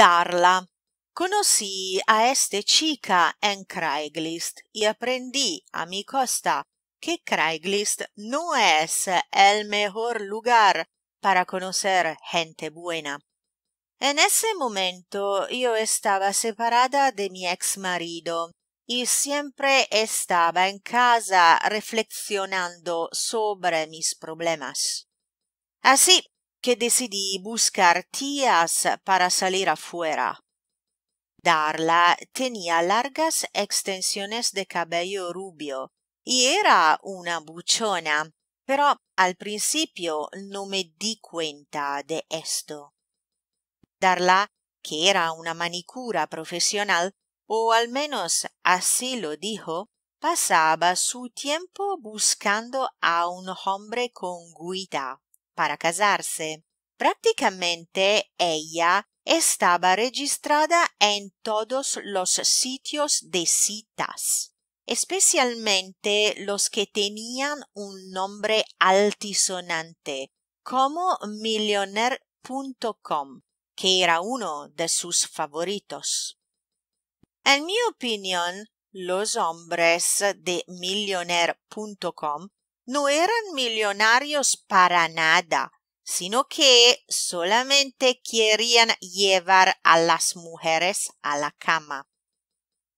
darla. Conocí a este chica en Craiglist y aprendí a mi costa que Craiglist no es el mejor lugar para conocer gente buena. En ese momento yo estaba separada de mi ex marido y siempre estaba en casa reflexionando sobre mis problemas. Así que decidí buscar tías para salir afuera. Darla tenía largas extensiones de cabello rubio y era una buchona, pero al principio no me di cuenta de esto. Darla, que era una manicura profesional, o al menos así lo dijo, pasaba su tiempo buscando a un hombre con guita para casarse. Prácticamente ella estaba registrada en todos los sitios de citas, especialmente los que tenían un nombre altisonante, como millionaire.com, que era uno de sus favoritos. En mi opinión, los hombres de millionaire.com no eran millonarios para nada, sino que solamente querían llevar a las mujeres a la cama.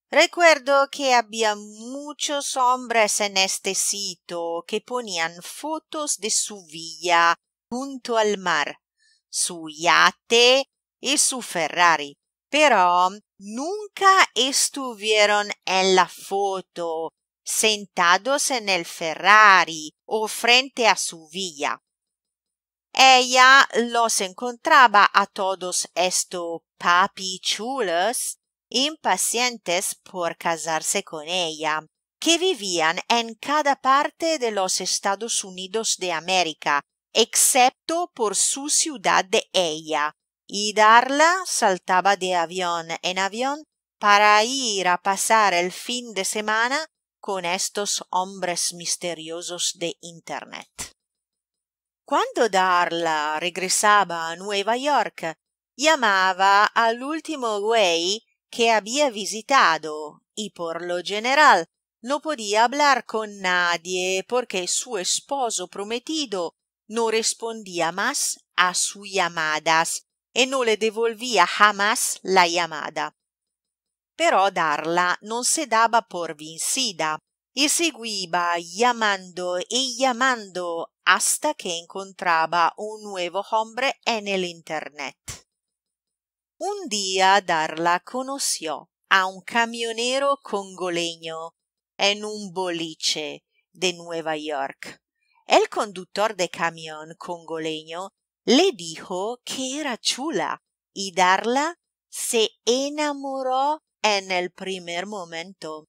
Recuerdo que había muchos hombres en este sitio que ponían fotos de su villa junto al mar, su yate y su Ferrari, pero nunca estuvieron en la foto sentados en el Ferrari o frente a su villa. Ella los encontraba a todos estos papichulos impacientes por casarse con ella, que vivían en cada parte de los Estados Unidos de América, excepto por su ciudad de ella, y Darla saltaba de avión en avión para ir a pasar el fin de semana con estos hombres misteriosos de Internet. Cuando Darla regresaba a Nueva York, llamaba al último güey que había visitado y por lo general no podía hablar con nadie porque su esposo prometido no respondía más a sus llamadas y no le devolvía jamás la llamada però Darla non se daba por vincida e seguiba llamando e llamando hasta que encontraba un nuevo hombre en el Internet. Un día Darla conoció a un camionero congoleño en un boliche de Nueva York. El conductor de camión congoleño le dijo que era chula y Darla se enamoró en el primer momento.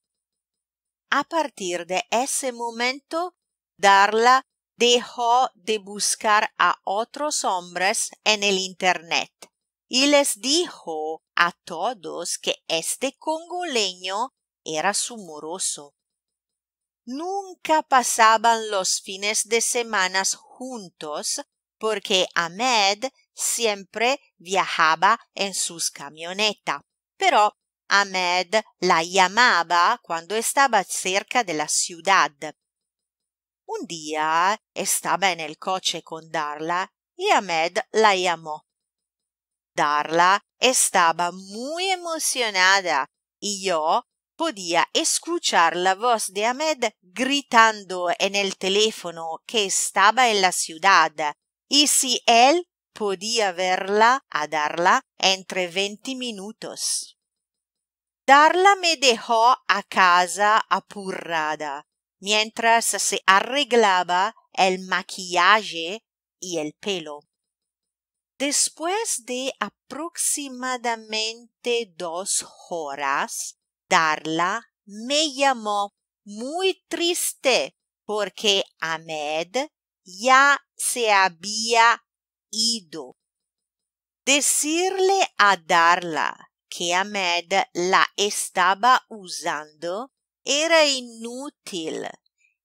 A partir de ese momento, Darla dejó de buscar a otros hombres en el Internet y les dijo a todos que este congoleño era sumoroso. Nunca pasaban los fines de semanas juntos porque Ahmed siempre viajaba en sus camioneta. pero Ahmed la llamaba quando estaba cerca de la ciudad. Un día estaba en el coche con Darla y Ahmed la llamó. Darla estaba muy emocionada y yo podía escuchar la voz de Ahmed gritando en el teléfono que estaba en la ciudad y si él podía verla a Darla entre veinte minutos. Darla me dejó a casa apurrada, mientras se arreglaba el maquillaje y el pelo. Después de aproximadamente dos horas, Darla me llamó muy triste porque Ahmed ya se había ido. Decirle a Darla que Ahmed la estaba usando era inútil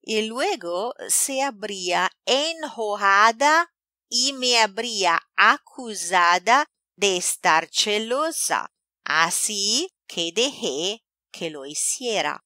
y luego se habría enojada y me habría acusada de estar celosa, así que dejé que lo hiciera.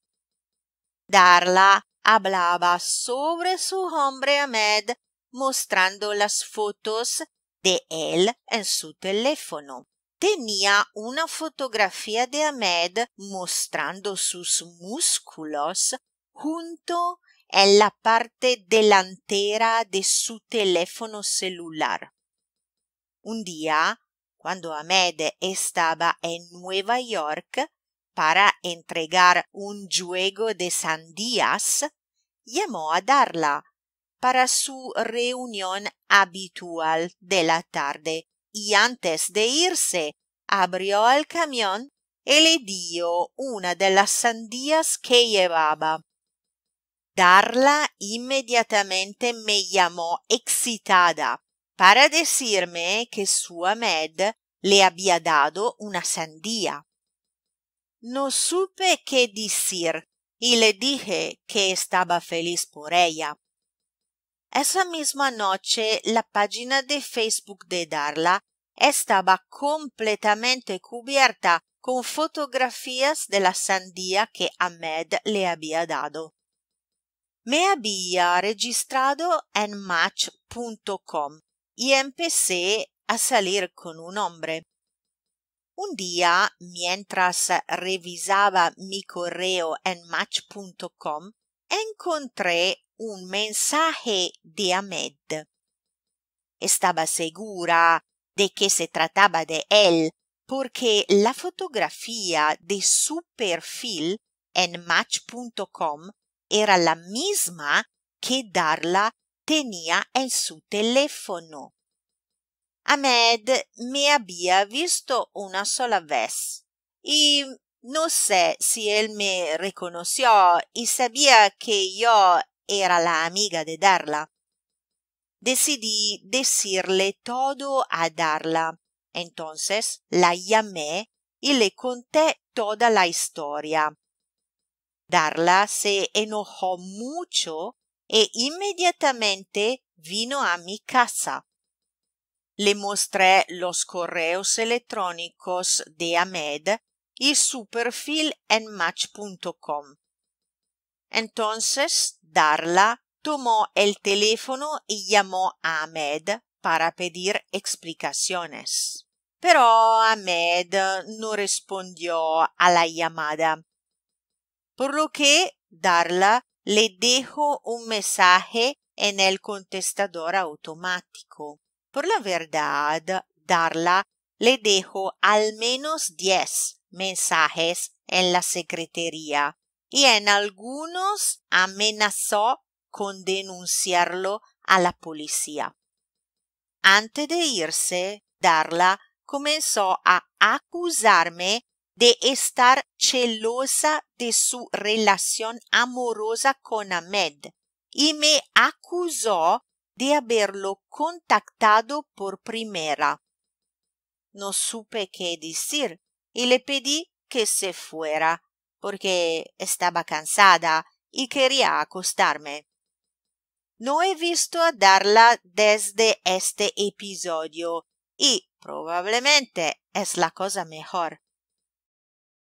Darla hablaba sobre su hombre Ahmed mostrando las fotos de él en su teléfono. tenía una fotografía de Ahmed mostrando sus músculos junto en la parte delantera de su teléfono celular. Un día, cuando Ahmed estaba en Nueva York para entregar un juego de sandías, llamó a Darla para su reunión habitual de la tarde y antes de irse abrió el camión y le dio una de las sandías que llevaba. Darla inmediatamente me llamó excitada para decirme que su Ahmed le había dado una sandía. No supe qué decir y le dije que estaba feliz por ella. Esa misma noche la página de Facebook de Darla estaba completamente cubierta con fotografías de la sandía que Ahmed le había dado. Me había registrado en match.com y empecé a salir con un hombre. Un día, mientras revisaba mi correo en match.com, encontré un mensaje de Ahmed. Estaba segura de que se trataba de él, porque la fotografía de su perfil en match.com era la misma que Darla tenía en su teléfono. Ahmed me había visto una sola vez y no sé si él me reconoció y sabía que yo era la amiga de Darla. Decidí decirle todo a Darla. Entonces la llamé y le conté toda la historia. Darla se enojó mucho e inmediatamente vino a mi casa. Le mostré los correos electrónicos de Ahmed y su perfil en match.com. Entonces Darla tomó el teléfono y llamó a Ahmed para pedir explicaciones. Pero Ahmed no respondió a la llamada, por lo que Darla le dejó un mensaje en el contestador automático. Por la verdad, Darla le dejó al menos diez mensajes en la secretaría y en algunos amenazó con denunciarlo a la policía. Antes de irse, Darla comenzó a acusarme de estar celosa de su relación amorosa con Ahmed y me acusó de haberlo contactado por primera. No supe qué decir y le pedí que se fuera porque estaba cansada y quería acostarme. No he visto a Darla desde este episodio y probablemente es la cosa mejor.